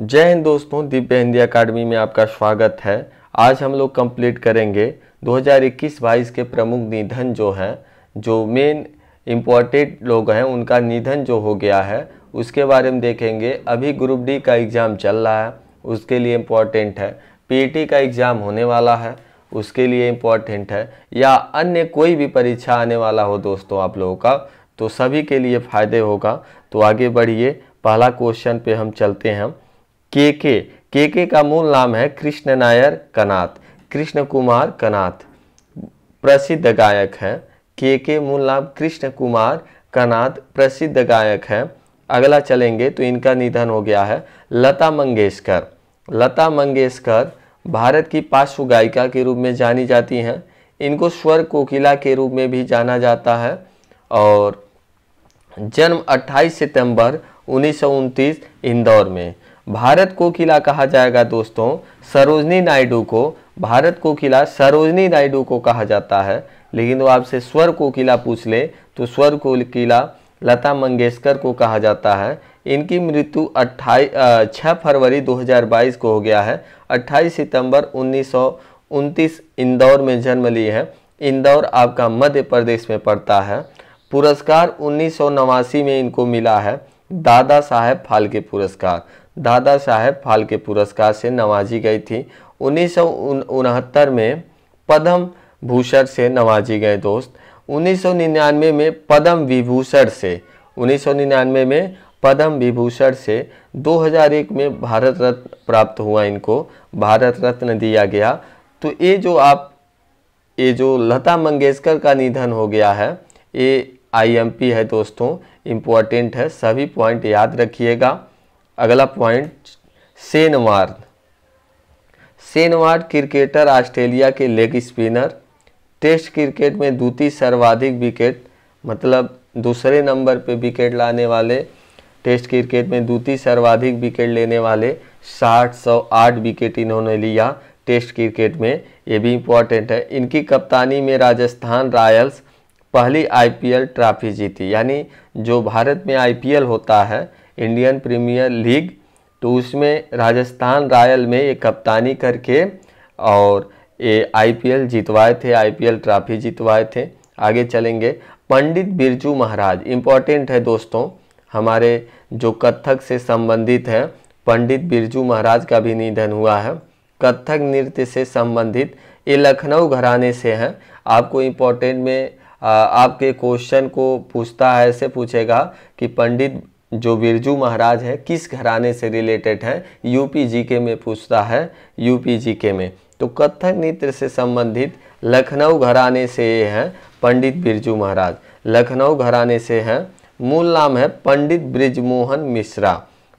जय हिंद दोस्तों दिव्य हिंदी अकाडमी में आपका स्वागत है आज हम लोग कंप्लीट करेंगे 2021-22 के प्रमुख निधन जो हैं जो मेन इम्पोर्टेंट लोग हैं उनका निधन जो हो गया है उसके बारे में देखेंगे अभी ग्रुप डी का एग्ज़ाम चल रहा है उसके लिए इम्पोर्टेंट है पीटी e का एग्ज़ाम होने वाला है उसके लिए इम्पोर्टेंट है या अन्य कोई भी परीक्षा आने वाला हो दोस्तों आप लोगों का तो सभी के लिए फ़ायदे होगा तो आगे बढ़िए पहला क्वेश्चन पे हम चलते हैं के के के के का मूल नाम है कृष्ण नायर कनाथ कृष्ण कुमार कनाथ प्रसिद्ध गायक हैं के के मूल नाम कृष्ण कुमार कनाथ प्रसिद्ध गायक हैं अगला चलेंगे तो इनका निधन हो गया है लता मंगेशकर लता मंगेशकर भारत की पार्श्व गायिका के रूप में जानी जाती हैं इनको स्वर कोकिला के रूप में भी जाना जाता है और जन्म 28 सितंबर उन्नीस इंदौर में भारत कोकिला कहा जाएगा दोस्तों सरोजनी नायडू को भारत कोकिला सरोजनी नायडू को कहा जाता है लेकिन वो आपसे स्वर कोकिला पूछ ले तो स्वर कोकिला लता मंगेशकर को कहा जाता है इनकी मृत्यु अट्ठाईस छः फरवरी 2022 को हो गया है 28 सितंबर उन्नीस इंदौर में जन्म ली है इंदौर आपका मध्य प्रदेश में पड़ता है पुरस्कार उन्नीस में इनको मिला है दादा साहेब फाल्के पुरस्कार दादा साहेब फाल्के पुरस्कार से नवाजी गई थी उन्नीस में पद्म भूषण से नवाजी गए दोस्त 1999 में पद्म विभूषण से 1999 में पद्म विभूषण से 2001 में भारत रत्न प्राप्त हुआ इनको भारत रत्न दिया गया तो ये जो आप ये जो लता मंगेशकर का निधन हो गया है ये आईएमपी है दोस्तों इम्पोर्टेंट है सभी पॉइंट याद रखिएगा अगला point Shane Warne Shane Warne cricketer Australia के लेग स्पिनर टेस्ट क्रिकेट में द्वितीय सर्वाधिक विकेट मतलब दूसरे नंबर पे विकेट लाने वाले टेस्ट क्रिकेट में द्वितीय सर्वाधिक विकेट लेने वाले साठ सौ आठ विकेट इन्होंने लिया टेस्ट क्रिकेट में ये भी इम्पॉर्टेंट है इनकी कप्तानी में राजस्थान रॉयल्स पहली आईपीएल ट्रॉफी जीती यानी जो भारत में आईपीएल होता है इंडियन प्रीमियर लीग तो उसमें राजस्थान रॉयल में ये कप्तानी करके और ये आईपीएल जीतवाए थे आईपीएल ट्रॉफी जीतवाए थे आगे चलेंगे पंडित बिरजू महाराज इम्पॉर्टेंट है दोस्तों हमारे जो कथक से संबंधित है पंडित बिरजू महाराज का भी निधन हुआ है कथक नृत्य से संबंधित ये लखनऊ घराने से हैं आपको इम्पोर्टेंट में आपके क्वेश्चन को पूछता है ऐसे पूछेगा कि पंडित जो बिरजू महाराज हैं किस घराने से रिलेटेड हैं यूपी जीके में पूछता है यूपी जीके में तो कथक नृत्य से संबंधित लखनऊ घराने से ये हैं पंडित बिरजू महाराज लखनऊ घराने से हैं मूल नाम है पंडित ब्रिजमोहन मिश्रा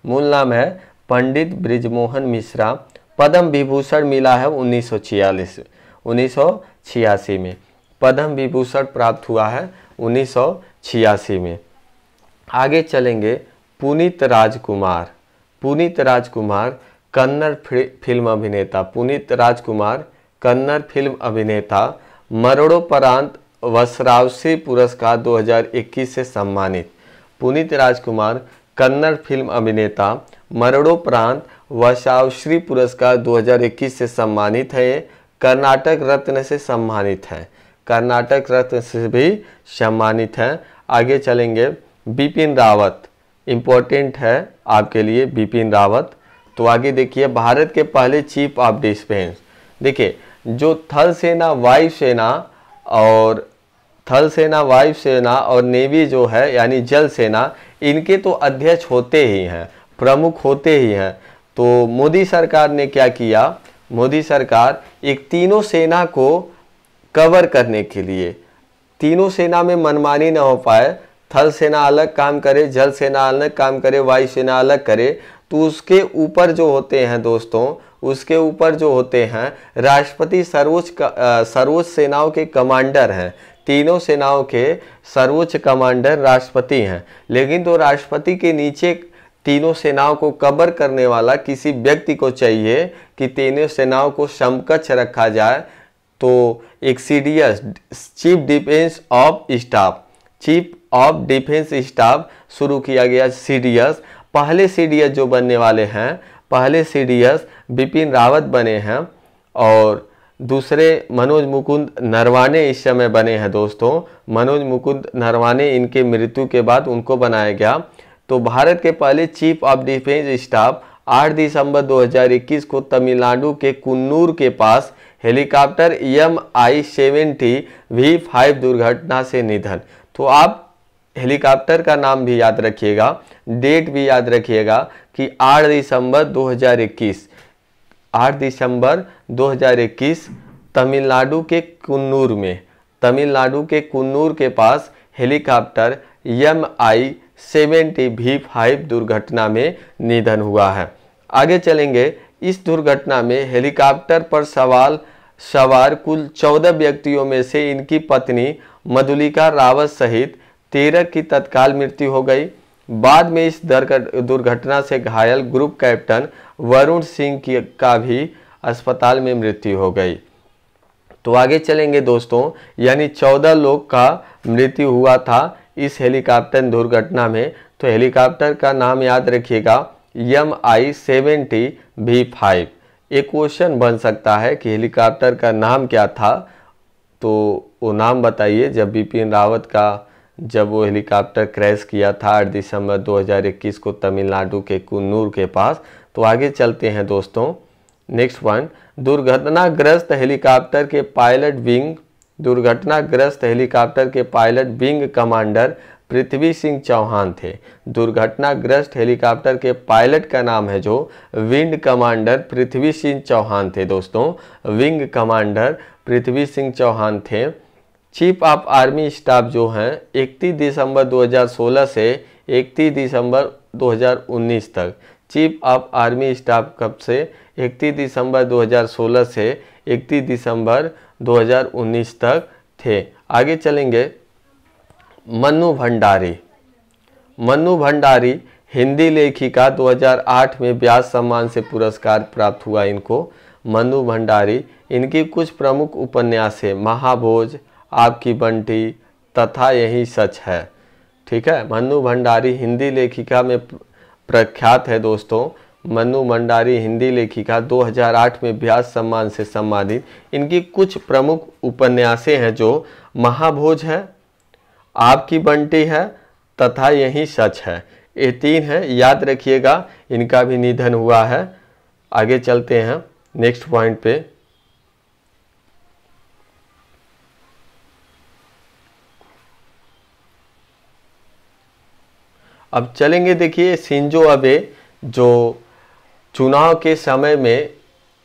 मूल नाम है पंडित ब्रिजमोहन मिश्रा पद्म विभूषण मिला है 1946 1986 में पद्म विभूषण प्राप्त हुआ है 1986 में आगे चलेंगे पुनीत राजकुमार पुनीत राजकुमार कन्नड़ फिल्म अभिनेता पुनीत राजकुमार कन्नड़ फिल्म अभिनेता मरणोपरांत वसरावसी पुरस्कार 2021 से सम्मानित पुनीत राजकुमार कन्नड़ फिल्म अभिनेता मरणोपरांत वसावश्री पुरस्कार 2021 से सम्मानित है कर्नाटक रत्न से सम्मानित है कर्नाटक रत्न से भी सम्मानित है आगे चलेंगे बिपिन रावत इम्पोर्टेंट है आपके लिए बिपिन रावत तो आगे देखिए भारत के पहले चीफ ऑफ डिफेंस देखिए जो थल सेना वायु सेना और थल सेना वायु सेना और नेवी जो है यानी जल सेना इनके तो अध्यक्ष होते ही हैं प्रमुख होते ही हैं तो मोदी सरकार ने क्या किया मोदी सरकार एक तीनों सेना को कवर करने के लिए तीनों सेना में मनमानी ना हो पाए थल सेना अलग काम करे जल सेना अलग काम करे वायु सेना अलग करे तो उसके ऊपर जो होते हैं दोस्तों उसके ऊपर जो होते हैं राष्ट्रपति सर्वोच्च सर्वोच्च सेनाओं के कमांडर हैं तीनों सेनाओं के सर्वोच्च कमांडर राष्ट्रपति हैं लेकिन तो राष्ट्रपति के नीचे तीनों सेनाओं को कवर करने वाला किसी व्यक्ति को चाहिए कि तीनों सेनाओं को समकक्ष रखा जाए तो एक सी chief defence of staff chief of defence staff शुरू किया गया सी पहले सी जो बनने वाले हैं पहले सी बिपिन रावत बने हैं और दूसरे मनोज मुकुंद नरवाने इस समय बने हैं दोस्तों मनोज मुकुंद नरवाने इनके मृत्यु के बाद उनको बनाया गया तो भारत के पहले चीफ ऑफ डिफेंस स्टाफ 8 दिसंबर 2021 को तमिलनाडु के कुन्नूर के पास helicopter M I seventy V five दुर्घटना से निधन तो आप हेलीकॉप्टर का नाम भी याद रखिएगा डेट भी याद रखिएगा कि 8 दिसंबर 2021 8 दिसंबर 2021 तमिलनाडु के कुन्नूर में तमिलनाडु के कुन्नूर के पास helicopter M I seventy V five दुर्घटना में निधन हुआ है आगे चलेंगे इस दुर्घटना में हेलीकॉप्टर पर सवाल सवार कुल चौदह व्यक्तियों में से इनकी पत्नी मधुलिका रावत सहित तेरह की तत्काल मृत्यु हो गई बाद में इस दुर्घटना से घायल ग्रुप कैप्टन वरुण सिंह की का भी अस्पताल में मृत्यु हो गई तो आगे चलेंगे दोस्तों यानी चौदह लोग का मृत्यु हुआ था इस हेलीकॉप्टर दुर्घटना में तो हेलीकॉप्टर का नाम याद रखिएगा M I seventy V five एक क्वेश्चन बन सकता है कि हेलीकॉप्टर का नाम क्या था तो वो नाम बताइए जब बिपिन रावत का जब वो हेलीकॉप्टर क्रैश किया था आठ दिसंबर 2021 को तमिलनाडु के कुन्नूर के पास तो आगे चलते हैं दोस्तों नेक्स्ट वन दुर्घटनाग्रस्त हेलीकॉप्टर के पायलट विंग दुर्घटनाग्रस्त हेलीकॉप्टर के pilot wing commander Prithvi Singh Chauhan थे दुर्घटनाग्रस्त हेलीकॉप्टर के पायलट का नाम है जो विंग कमांडर पृथ्वी सिंह चौहान थे दोस्तों विंग कमांडर पृथ्वी सिंह चौहान थे चीफ ऑफ आर्मी स्टाफ जो हैं 31 दिसंबर 2016 से 31 दिसंबर 2019 तक चीफ ऑफ आर्मी स्टाफ कब से 31 दिसंबर 2016 से 31 दिसंबर 2019 तक थे आगे चलेंगे मनु भंडारी मनु भंडारी हिंदी लेखिका 2008 में ब्यास सम्मान से पुरस्कार प्राप्त हुआ इनको मनु भंडारी इनकी कुछ प्रमुख उपन्यास है महाभोज आपकी बंटी तथा यही सच है ठीक है मनु भंडारी हिंदी लेखिका में प्रख्यात है दोस्तों मनु भंडारी हिंदी लेखिका 2008 में ब्यास सम्मान से सम्मानित इनकी कुछ प्रमुख उपन्यासें हैं जो महाभोज है आपकी बंटी है तथा यही सच है ये तीन है याद रखिएगा इनका भी निधन हुआ है आगे चलते हैं नेक्स्ट पॉइंट पे अब चलेंगे देखिए सिंजो अबे जो चुनाव के समय में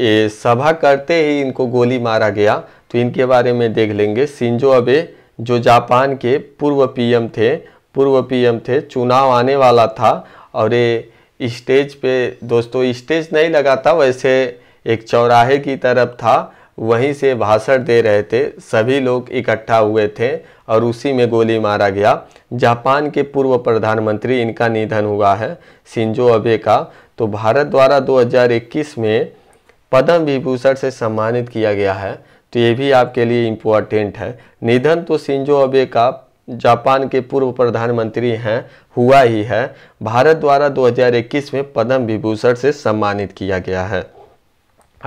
ये सभा करते ही इनको गोली मारा गया तो इनके बारे में देख लेंगे सिंजो अबे जो जापान के पूर्व पीएम थे पूर्व पीएम थे चुनाव आने वाला था और ये स्टेज पे दोस्तों स्टेज नहीं लगा था वैसे एक चौराहे की तरफ था वहीं से भाषण दे रहे थे सभी लोग इकट्ठा हुए थे और उसी में गोली मारा गया जापान के पूर्व प्रधानमंत्री इनका निधन हुआ है सिंजो अबे का तो भारत द्वारा 2021 में पद्म विभूषण से सम्मानित किया गया है तो ये भी आपके लिए इम्पोर्टेंट है निधन तो सिंजो अबे का जापान के पूर्व प्रधानमंत्री हैं हुआ ही है भारत द्वारा 2021 में पद्म विभूषण से सम्मानित किया गया है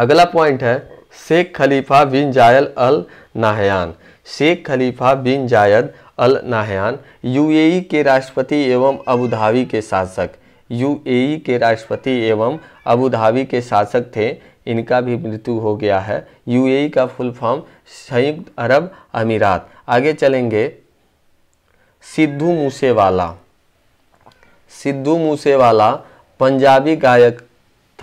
अगला पॉइंट है शेख खलीफा बिन जायल अल नाहयान शेख खलीफा बिन जायद अल नाहयान यूएई के राष्ट्रपति एवं अबूधाबी के शासक यूएई के राष्ट्रपति एवं अबूधाबी के शासक थे इनका भी मृत्यु हो गया है यूएई का फुल फॉर्म संयुक्त अरब अमीरात आगे चलेंगे सिद्धू मूसेवाला सिद्धू मूसेवाला पंजाबी गायक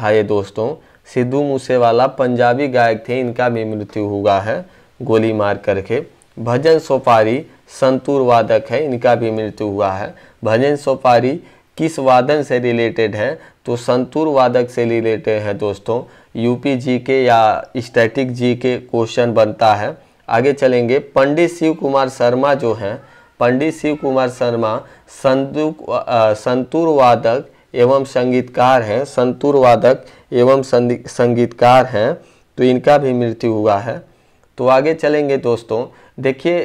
था ये दोस्तों सिद्धू मूसेवाला पंजाबी गायक थे इनका भी मृत्यु हुआ है गोली मार करके भजन सोपारी संतूर वादक है इनका भी मृत्यु हुआ है भजन सोपारी किस वादन से रिलेटेड है तो संतूर वादक से रिलेटेड है दोस्तों यूपी जी के या स्टैटिक जी के क्वेश्चन बनता है आगे चलेंगे पंडित शिव कुमार शर्मा जो हैं पंडित शिव कुमार शर्मा संतूर संतूर वादक एवं संगीतकार हैं संतूर वादक एवं संगीतकार हैं तो इनका भी मृत्यु हुआ है तो आगे चलेंगे दोस्तों देखिए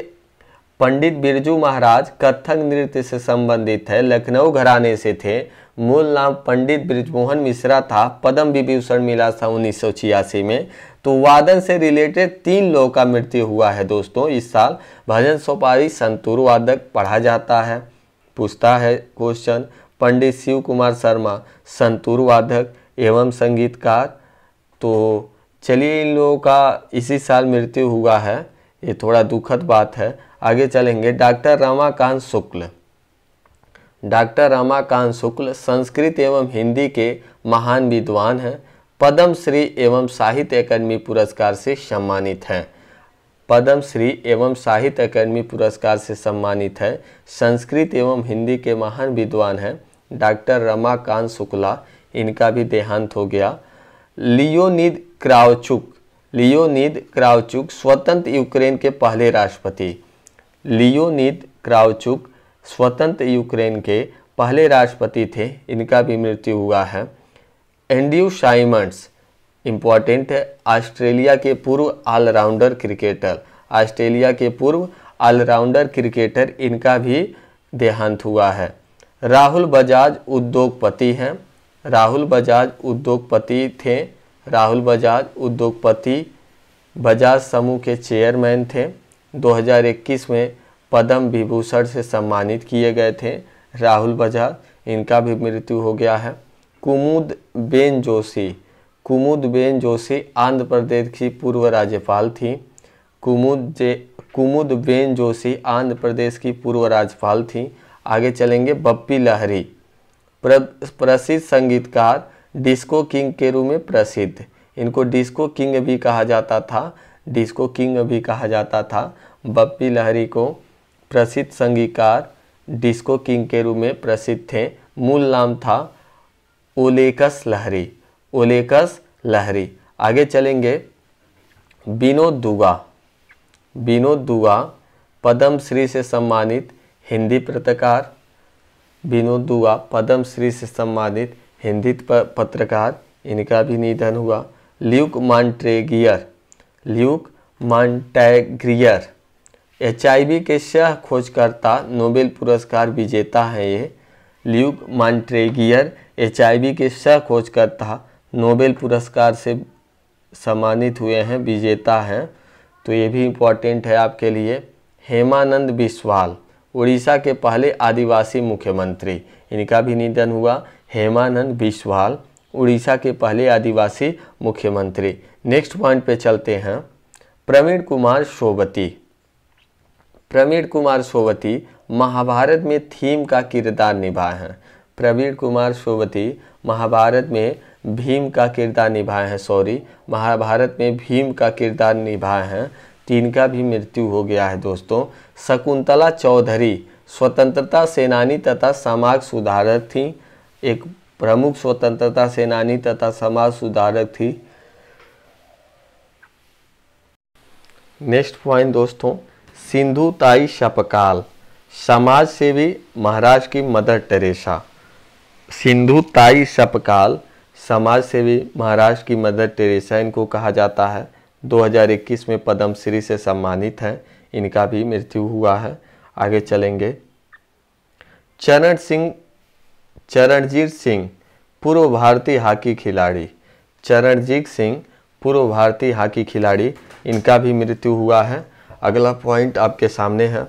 पंडित बिरजू महाराज कथक नृत्य से संबंधित है लखनऊ घराने से थे मूल नाम पंडित ब्रिजमोहन मिश्रा था पद्म विभूषण मिला था उन्नीस में तो वादन से रिलेटेड तीन लोगों का मृत्यु हुआ है दोस्तों इस साल भजन सोपारी संतूर वादक पढ़ा जाता है पूछता है क्वेश्चन पंडित शिव कुमार शर्मा संतूर वादक एवं संगीतकार तो चलिए इन लोगों का इसी साल मृत्यु हुआ है ये थोड़ा दुखद बात है आगे चलेंगे डॉक्टर रामाकांत शुक्ल डॉक्टर रामाकांत शुक्ल संस्कृत एवं हिंदी के महान विद्वान हैं पद्मश्री एवं साहित्य अकादमी पुरस्कार से सम्मानित हैं पद्मश्री एवं साहित्य अकादमी पुरस्कार से सम्मानित हैं संस्कृत एवं हिंदी के महान विद्वान हैं डॉक्टर रमाकांत शुक्ला इनका भी देहांत हो गया लियोनिद क्रावचुक लियोनिद क्रावचुक स्वतंत्र यूक्रेन के पहले राष्ट्रपति लियोनिद क्रावचुक स्वतंत्र यूक्रेन के पहले राष्ट्रपति थे इनका भी मृत्यु हुआ है एंड्रयू शाइमंड्स इम्पॉर्टेंट है ऑस्ट्रेलिया के पूर्व ऑलराउंडर क्रिकेटर ऑस्ट्रेलिया के पूर्व ऑलराउंडर क्रिकेटर इनका भी देहांत हुआ है राहुल बजाज उद्योगपति हैं राहुल बजाज उद्योगपति थे राहुल बजाज उद्योगपति बजाज समूह के चेयरमैन थे 2021 में पद्म विभूषण से सम्मानित किए गए थे राहुल बजाज इनका भी मृत्यु हो गया है कुमुद बेन जोशी कुमुद बेन जोशी आंध्र प्रदेश की पूर्व राज्यपाल थी कुमुद जे कुमुद बेन जोशी आंध्र प्रदेश की पूर्व राज्यपाल थी आगे चलेंगे बप्पी लहरी प्रसिद्ध संगीतकार डिस्को किंग के रूप में प्रसिद्ध इनको डिस्को किंग भी कहा जाता था डिस्को किंग भी कहा जाता था बप्पी लहरी को प्रसिद्ध संगीतकार डिस्को किंग के रूप में प्रसिद्ध थे मूल नाम था ओलेकस लहरी ओलेकस लहरी आगे चलेंगे विनोद दुगा विनोद दुगा पद्मश्री से सम्मानित हिंदी पत्रकार विनोद दुआ पद्म श्री से सम्मानित हिंदी पत्रकार इनका भी निधन हुआ Luc Montagnier Luc Montagnier H के सह खोजकर्ता नोबेल पुरस्कार विजेता हैं ये ल्यूक मांट्रेगियर एच के सह खोजकर्ता नोबेल पुरस्कार से सम्मानित हुए हैं विजेता हैं तो ये भी इम्पोर्टेंट है आपके लिए हेमानंद बिस्वाल उड़ीसा के पहले आदिवासी मुख्यमंत्री इनका भी निधन हुआ हेमानंद बिश्वाल उड़ीसा के पहले आदिवासी मुख्यमंत्री नेक्स्ट पॉइंट पे चलते हैं प्रवीण कुमार सोबती प्रवीण कुमार सोबती महाभारत में थीम का किरदार निभाए हैं प्रवीण कुमार सोबती महाभारत में भीम का किरदार निभाए हैं सॉरी महाभारत में भीम का किरदार निभाए हैं जिनका भी मृत्यु हो गया है दोस्तों शकुंतला चौधरी स्वतंत्रता सेनानी तथा समाज सुधारक थी एक प्रमुख स्वतंत्रता सेनानी तथा समाज सुधारक थी नेक्स्ट पॉइंट दोस्तों सिंधु ताई शपकाल समाज सेवी महाराज की मदर टेरेसा सिंधु ताई शपकाल समाज सेवी महाराज की मदर टेरेसा इनको कहा जाता है 2021 में पद्मश्री से सम्मानित हैं इनका भी मृत्यु हुआ है आगे चलेंगे चरण सिंह चरणजीत सिंह पूर्व भारतीय हॉकी खिलाड़ी चरणजीत सिंह पूर्व भारतीय हॉकी खिलाड़ी इनका भी मृत्यु हुआ है अगला पॉइंट आपके सामने है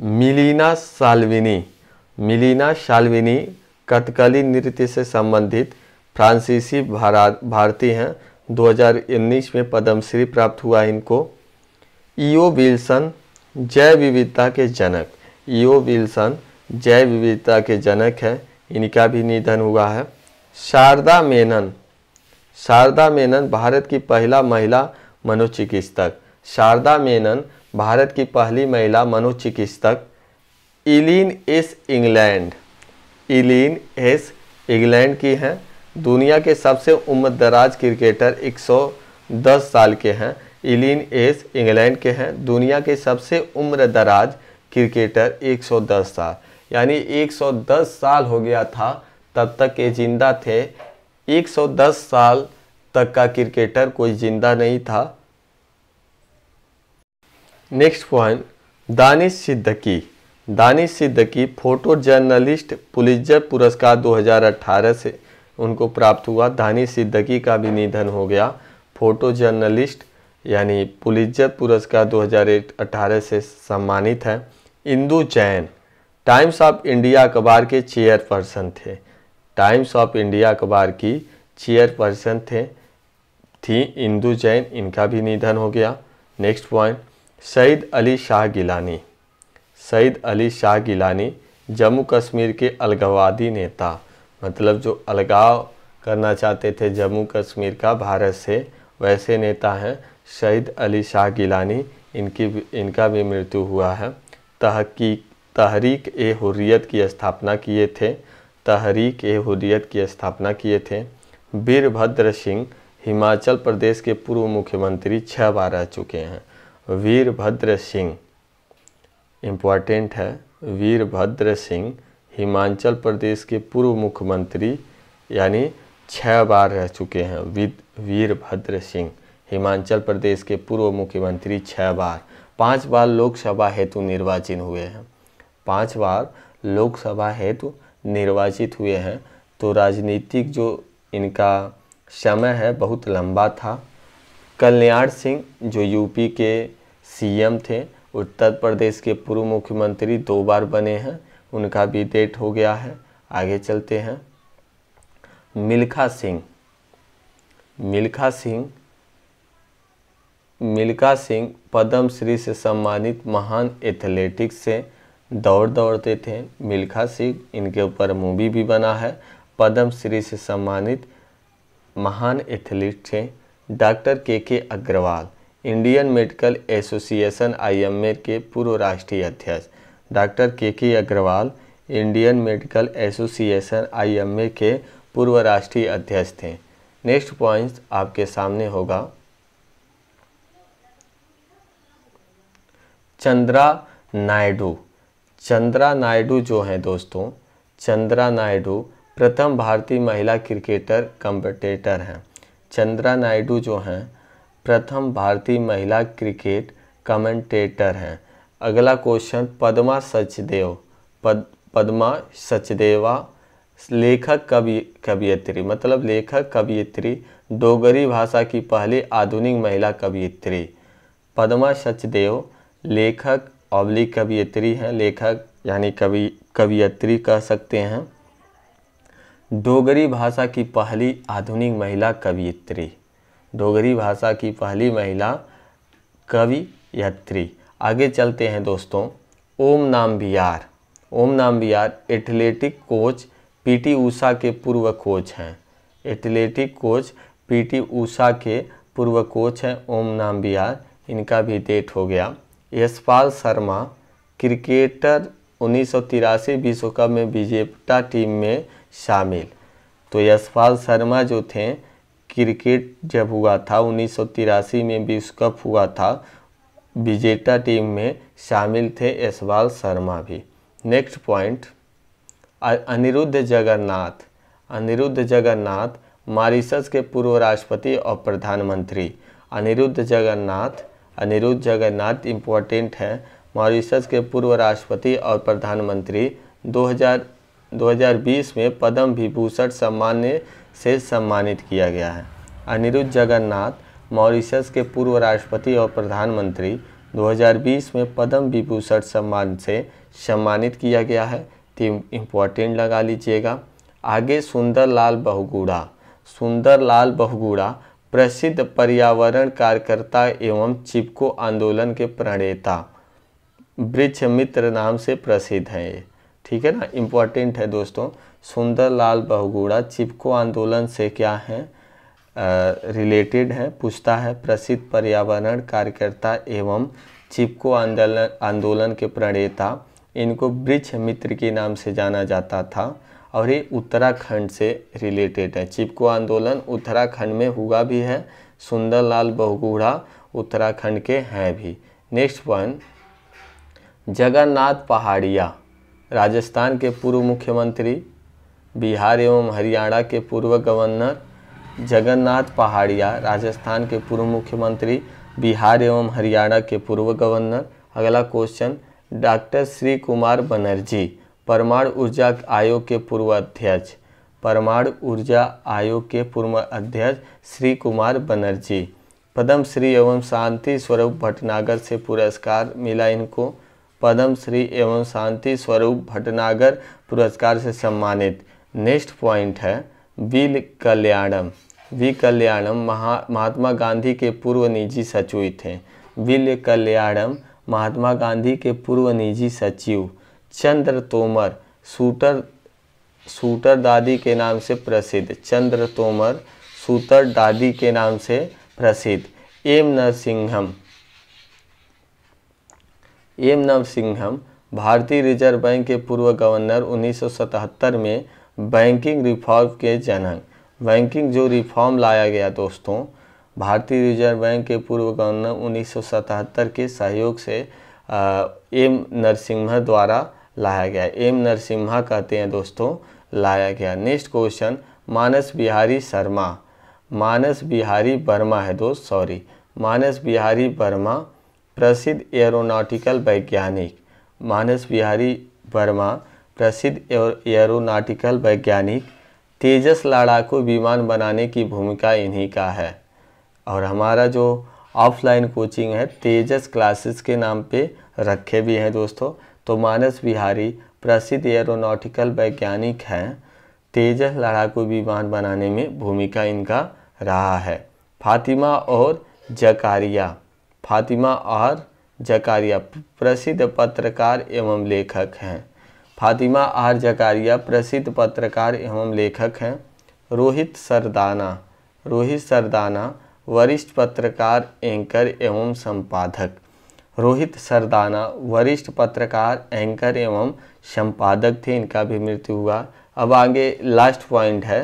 मिलीना सालविनी मिलीना सालविनी कथकली नृत्य से संबंधित फ्रांसीसी भारतीय हैं 2019 में पद्मश्री प्राप्त हुआ इनको ईओ विल्सन जैव विविधता के जनक ईओ विल्सन जैव विविधता के जनक है इनका भी निधन हुआ है शारदा मेनन शारदा मेनन भारत की पहला महिला मनोचिकित्सक शारदा मेनन भारत की पहली महिला मनोचिकित्सक Eileen S England Eileen S England की हैं दुनिया के सबसे उम्रदराज क्रिकेटर 110 साल के हैं इलिन एस इंग्लैंड के हैं दुनिया के सबसे उम्रदराज क्रिकेटर 110 साल यानी 110 साल हो गया था तब तक ये जिंदा थे 110 साल तक का क्रिकेटर कोई जिंदा नहीं था next point Danish Siddiqui Danish Siddiqui photo journalist Pulitzer पुरस्कार 2018 से उनको प्राप्त हुआ धानी सिद्दकी का भी निधन हो गया फोटो जर्नलिस्ट यानी पुलिजर पुरस्कार 2018 से सम्मानित हैं Indu Jain Times of India अखबार के चेयरपर्सन थे टाइम्स ऑफ इंडिया अखबार की चेयरपर्सन थे थी इंदू जैन इनका भी निधन हो गया नेक्स्ट पॉइंट सईद अली शाह गिलानी सईद अली शाह गिलानी जम्मू कश्मीर के अलगवादी नेता मतलब जो अलगाव करना चाहते थे जम्मू कश्मीर का भारत से वैसे नेता हैं शहीद अली शाह गिलानी इनकी इनका भी मृत्यु हुआ है तहकीक तहरीक ए हुर्रियत की स्थापना किए थे तहरीक ए हुर्रियत की स्थापना किए थे वीरभद्र सिंह हिमाचल प्रदेश के पूर्व मुख्यमंत्री छः बार रह चुके हैं वीरभद्र सिंह इम्पॉर्टेंट है वीरभद्र सिंह हिमाचल प्रदेश के पूर्व मुख्यमंत्री यानी छः बार रह चुके हैं वीरभद्र सिंह हिमाचल प्रदेश के पूर्व मुख्यमंत्री छः बार पांच बार लोकसभा हेतु निर्वाचित हुए हैं पांच बार लोकसभा हेतु निर्वाचित हुए हैं तो राजनीतिक जो इनका समय है बहुत लंबा था कल्याण सिंह जो यूपी के सीएम थे उत्तर प्रदेश के पूर्व मुख्यमंत्री दो बार बने हैं उनका भी डेट हो गया है आगे चलते हैं मिल्खा सिंह मिल्खा सिंह मिल्खा सिंह पद्म श्री से सम्मानित महान एथलेटिक्स से दौड़ दौड़ते थे मिल्खा सिंह इनके ऊपर मूवी भी बना है पद्म श्री से सम्मानित महान एथलीट थे doctor K K Aggarwal Indian Medical Association IMA के पूर्व राष्ट्रीय अध्यक्ष doctor K K Aggarwal Indian Medical Association IMA के पूर्व राष्ट्रीय अध्यक्ष थे नेक्स्ट पॉइंट आपके सामने होगा चंद्रा नायडू चंद्रा नायडू जो हैं दोस्तों चंद्रा नायडू प्रथम भारतीय महिला क्रिकेटर कम्पटेटर हैं चंद्रा नायडू जो हैं प्रथम भारतीय महिला क्रिकेट कमेंटेटर हैं अगला क्वेश्चन पद्मा सचदेव पद पद्मा सचदेवा लेखक कवि कवियत्री मतलब लेखक कवियत्री डोगरी भाषा की पहली आधुनिक महिला कवियत्री पद्मा सचदेव लेखक अवली कवियत्री हैं लेखक यानी कवि कवियत्री कह सकते हैं डोगरी भाषा की पहली आधुनिक महिला कवियत्री डोगरी भाषा की पहली महिला कवियत्री आगे चलते हैं दोस्तों ओम Nambiar Om Nambiar athletic coach P T Usha के पूर्व कोच हैं एथलेटिक कोच पीटी ऊषा के पूर्व कोच हैं ओम नाम बिहार इनका भी डेट हो गया यशपाल शर्मा क्रिकेटर उन्नीस विश्व कप में विजेता टीम में शामिल तो यशपाल शर्मा जो थे क्रिकेट जब हुआ था उन्नीस में विश्व कप हुआ था विजेता टीम में शामिल थे यशवाल शर्मा भी next point Anerood Jugnauth Anerood Jugnauth Mauritius के पूर्व राष्ट्रपति और प्रधानमंत्री अनिरुद्ध जगन्नाथ अनिरुद्ध जगन्नाथ इम्पोर्टेंट हैं मॉरिशस के पूर्व राष्ट्रपति और प्रधानमंत्री 2000 2020 में पद्म विभूषण सम्मान से सम्मानित किया गया है अनिरुद्ध जगन्नाथ मॉरिशस के पूर्व राष्ट्रपति और प्रधानमंत्री 2020 में पद्म विभूषण सम्मान से सम्मानित किया गया है तो इम्पोर्टेंट लगा लीजिएगा आगे सुंदरलाल बहुगुड़ा सुंदरलाल बहुगुड़ा प्रसिद्ध पर्यावरण कार्यकर्ता एवं चिपको आंदोलन के प्रणेता वृक्ष मित्र नाम से प्रसिद्ध हैं ठीक है ना इम्पोर्टेंट है दोस्तों सुंदरलाल बहुगुड़ा चिपको आंदोलन से क्या हैं रिलेटेड है पूछता है प्रसिद्ध पर्यावरण कार्यकर्ता एवं चिपको आंदोलन आंदोलन के प्रणेता इनको वृक्ष मित्र के नाम से जाना जाता था और ये उत्तराखंड से रिलेटेड है चिपको आंदोलन उत्तराखंड में हुआ भी है सुंदरलाल बहुगुड़ा उत्तराखंड के हैं भी नेक्स्ट वन जगन्नाथ पहाड़िया राजस्थान के पूर्व मुख्यमंत्री बिहार एवं हरियाणा के पूर्व गवर्नर जगन्नाथ पहाड़िया राजस्थान के पूर्व मुख्यमंत्री बिहार एवं हरियाणा के पूर्व गवर्नर अगला क्वेश्चन डॉक्टर श्री कुमार बनर्जी परमाणु ऊर्जा आयोग के पूर्व अध्यक्ष परमाणु ऊर्जा आयोग के पूर्व अध्यक्ष श्री कुमार बनर्जी पद्म श्री एवं शांति स्वरूप भटनागर से पुरस्कार मिला इनको पद्म श्री एवं शांति स्वरूप भटनागर पुरस्कार से सम्मानित नेक्स्ट पॉइंट है बिल कल्याणम वी कल्याणम महा महात्मा गांधी के पूर्व निजी सचिव थे विल कल्याणम महात्मा गांधी के पूर्व निजी सचिव चंद्र तोमर सूटर सूटर दादी के नाम से प्रसिद्ध चंद्र तोमर सूटर दादी के नाम से प्रसिद्ध एम नरसिंहम एम नरसिंहम भारतीय रिजर्व बैंक के पूर्व गवर्नर 1977 में बैंकिंग रिफॉर्म के जनक बैंकिंग जो रिफॉर्म लाया गया दोस्तों भारतीय रिजर्व बैंक के पूर्व गवर्नर उन्नीस के सहयोग से एम नरसिम्हा द्वारा लाया गया एम नरसिम्हा कहते हैं दोस्तों लाया गया नेक्स्ट क्वेश्चन मानस बिहारी शर्मा मानस बिहारी वर्मा है दोस्त सॉरी मानस बिहारी वर्मा प्रसिद्ध एरोनॉटिकल वैज्ञानिक मानस बिहारी वर्मा प्रसिद्ध एरोनॉटिकल वैज्ञानिक तेजस लड़ाकू विमान बनाने की भूमिका इन्हीं का है और हमारा जो ऑफलाइन कोचिंग है तेजस क्लासेस के नाम पे रखे भी हैं दोस्तों तो मानस बिहारी प्रसिद्ध एरोनॉटिकल वैज्ञानिक हैं तेजस लड़ाकू विमान बनाने में भूमिका इनका रहा है फातिमा और जकारिया फातिमा और जकारिया प्रसिद्ध पत्रकार एवं लेखक हैं फातिमा आर जकारिया प्रसिद्ध पत्रकार एवं लेखक हैं रोहित सरदाना रोहित सरदाना वरिष्ठ पत्रकार एंकर एवं संपादक रोहित सरदाना वरिष्ठ पत्रकार एंकर एवं संपादक थे इनका भी मृत्यु हुआ अब आगे लास्ट पॉइंट है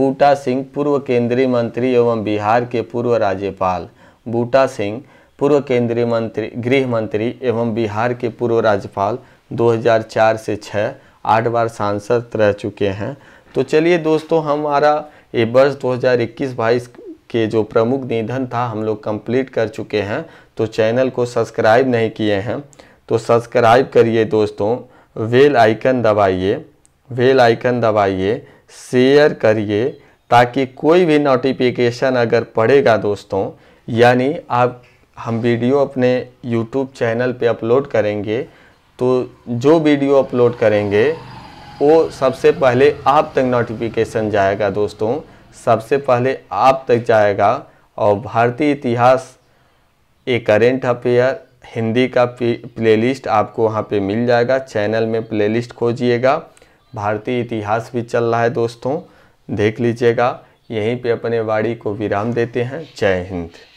बूटा सिंह पूर्व केंद्रीय मंत्री एवं बिहार के पूर्व राज्यपाल बूटा सिंह पूर्व केंद्रीय मंत्री गृह मंत्री एवं बिहार के पूर्व राज्यपाल 2004 से 6 आठ बार सांसद रह चुके हैं तो चलिए दोस्तों हमारा ये वर्ष 2021 हज़ार के जो प्रमुख निधन था हम लोग कंप्लीट कर चुके हैं तो चैनल को सब्सक्राइब नहीं किए हैं तो सब्सक्राइब करिए दोस्तों वेल आइकन दबाइए वेल आइकन दबाइए शेयर करिए ताकि कोई भी नोटिफिकेशन अगर पड़ेगा दोस्तों यानी आप हम वीडियो अपने यूट्यूब चैनल पे अपलोड करेंगे तो जो वीडियो अपलोड करेंगे वो सबसे पहले आप तक नोटिफिकेशन जाएगा दोस्तों सबसे पहले आप तक जाएगा और भारतीय इतिहास ए करेंट अफेयर हिंदी का प्लेलिस्ट आपको वहाँ पे मिल जाएगा चैनल में प्लेलिस्ट खोजिएगा भारतीय इतिहास भी चल रहा है दोस्तों देख लीजिएगा यहीं पे अपने वाड़ी को विराम देते हैं जय हिंद